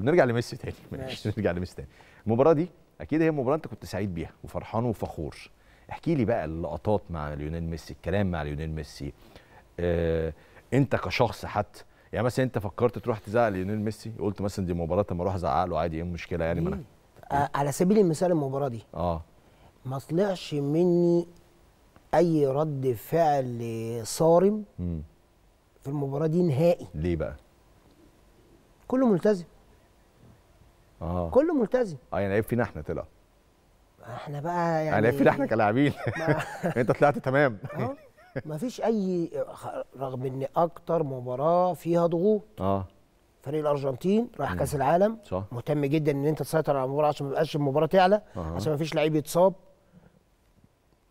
نرجع لميسي تاني ماشي نرجع لميسي تاني المباراه دي اكيد هي مباراه انت كنت سعيد بيها وفرحان وفخور احكي لي بقى اللقطات مع ليونيل ميسي الكلام مع ليونيل ميسي آه، انت كشخص حتى يعني مثلا انت فكرت تروح تزعق ليونيل ميسي قلت مثلا دي مباراه اما اروح ازعق له عادي ايه المشكله يعني ما آه على سبيل المثال المباراه دي اه ما طلعش مني اي رد فعل صارم في المباراه دي نهائي ليه بقى كله ملتزم آه. كله ملتزم اه يعني عيب فينا احنا طلع احنا بقى يعني يعني عيب فينا احنا كلاعبين انت طلعت تمام اه مفيش اي رغم ان اكتر مباراه فيها ضغوط اه فريق الارجنتين رايح كاس العالم صح. مهتم جدا ان انت تسيطر على المباراه عشان ما يبقاش المباراه تعلى آه. عشان ما فيش لعيب يتصاب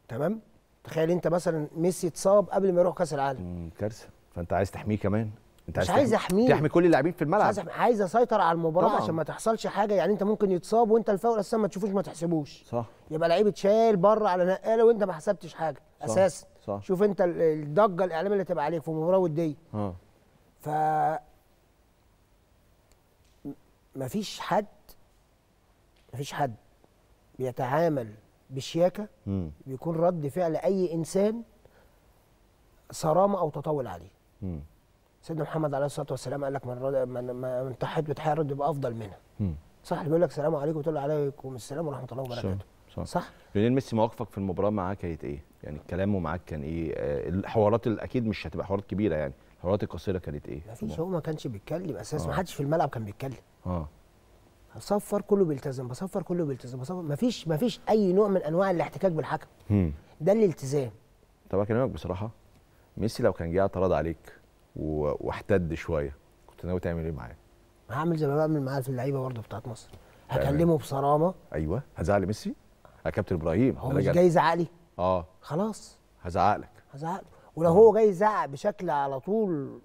تمام تخيل انت مثلا ميسي اتصاب قبل ما يروح كاس العالم كارثه فانت عايز تحميه كمان انت مش عايز احميه تحمي كل اللاعبين في الملعب مش عايز عايز اسيطر على المباراه طبعا. عشان ما تحصلش حاجه يعني انت ممكن يتصاب وانت الفاول اساسا ما تشوفوش ما تحسبوش صح يبقى لعيب اتشال بره على نقاله وانت ما حسبتش حاجه اساسا صح. شوف انت الضجه الاعلاميه اللي تبقى عليك في مباراه وديه اه ف مفيش حد مفيش حد بيتعامل بشياكه م. بيكون رد فعل اي انسان صرامه او تطاول عليه م. سيدنا محمد عليه الصلاه والسلام قال لك من من من تحيت بتحيه الرد يبقى افضل منها صح اللي بيقول لك السلام عليكم وتقول له عليكم السلام ورحمه الله وبركاته صح, صح. ليونيل ميسي مواقفك في المباراه معاه كانت ايه؟ يعني كلامه معاك كان ايه؟ آه، الحوارات اكيد مش هتبقى حوارات كبيره يعني الحوارات القصيره كانت ايه؟ ما فيش هو ما كانش بيتكلم اساسا آه. ما حدش في الملعب كان بيتكلم اه صفر كله بيلتزم بصفر كله بيلتزم بصفر ما فيش ما فيش اي نوع من انواع الاحتكاك بالحكم ده الالتزام طب اكلمك بصراحه ميسي لو كان جه اعترض عليك واحتد شويه كنت ناوي تعمل ايه معاه؟ هعمل زي ما بعمل معاه في اللعيبه برضه بتاعت مصر ايه؟ هكلمه بصرامه ايوه هزعل ميسي يا كابتن ابراهيم هو مش جاي يزعق لي اه خلاص هزعق لك هزعق ولو آه. هو جاي يزعق بشكل على طول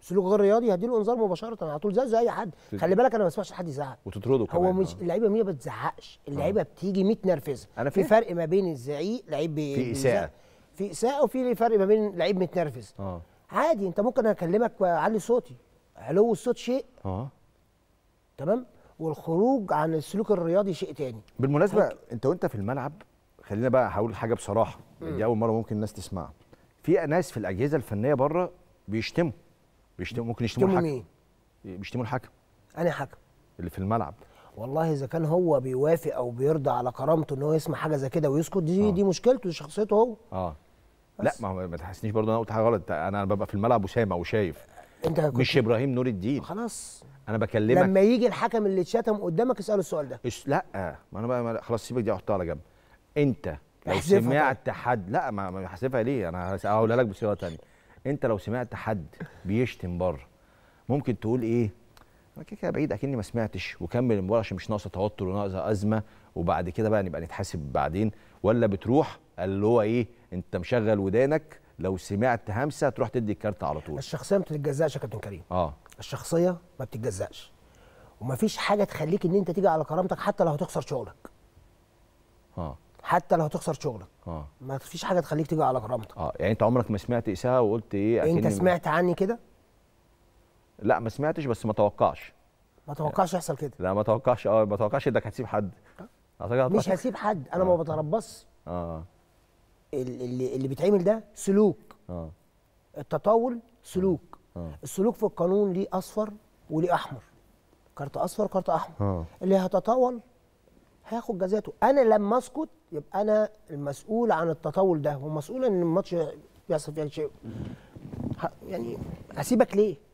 سلوك غير رياضي هديله انذار مباشره على طول زي زي اي حد خلي بالك انا ما بسمعش حد يزعق وتطرده كمان هو مش آه. اللعيبه ما بتزعقش آه. اللعيبه آه. بتيجي متنرفزه انا في فرق ما بين الزعيق لعيب في اساءه في اساءه وفي فرق ما بين لعيب متنرفز اه عادي انت ممكن اكلمك علي صوتي علو الصوت شيء اه تمام والخروج عن السلوك الرياضي شيء تاني بالمناسبه انت وانت في الملعب خلينا بقى هقول حاجه بصراحه دي اول مره ممكن الناس تسمعها في ناس في الاجهزه الفنيه بره بيشتموا بيشتموا ممكن يشتموا الحكم مين؟ بيشتموا الحكم انا حكم اللي في الملعب والله اذا كان هو بيوافق او بيرضى على كرامته ان هو يسمع حاجه زي كده ويسكت دي آه. دي مشكلته دي شخصيته هو اه لا ما ما تحسنيش برضه انا قلت حاجه غلط انا ببقى في الملعب وسامع وشايف انت كنت مش ابراهيم نور الدين خلاص انا بكلمك لما يجي الحكم اللي اتشتم قدامك اساله السؤال ده إش لا ما انا بقى خلاص سيبك دي احطها على جنب انت لو سمعت طيب. حد لا ما هحسبها ليه انا هقولها لك بصيغه ثانيه انت لو سمعت حد بيشتم بره ممكن تقول ايه انا كده كده بعيد اكني ما سمعتش وكمل المباراه عشان مش ناقصه توتر وناقصه ازمه وبعد كده بقى نبقى نتحاسب بعدين ولا بتروح اللي هو ايه انت مشغل ودانك لو سمعت همسه تروح تدي الكارت على طول الشخصيه ما بتتجزأش يا كابتن كريم اه الشخصيه ما بتتجزأش ومفيش حاجه تخليك ان انت تيجي على كرامتك حتى لو هتخسر شغلك اه حتى لو هتخسر شغلك اه ما فيش حاجه تخليك تيجي على كرامتك اه يعني انت عمرك ما سمعت اساءه وقلت ايه انت سمعت عني كده لا ما سمعتش بس ما توقعش ما توقعش يحصل كده لا ما توقعش اه ما توقعش انك هتسيب حد مش هسيب حد انا آه. ما بتربصش اه اللي, اللي بيتعمل ده سلوك اه التطاول سلوك آه. السلوك في القانون ليه اصفر وليه احمر كارت اصفر كارت احمر آه. اللي هتطاول هياخد جزاته انا لما اسكت يبقى انا المسؤول عن التطاول ده ومسؤول ان الماتش بيحصل فيه شيء يعني هسيبك ليه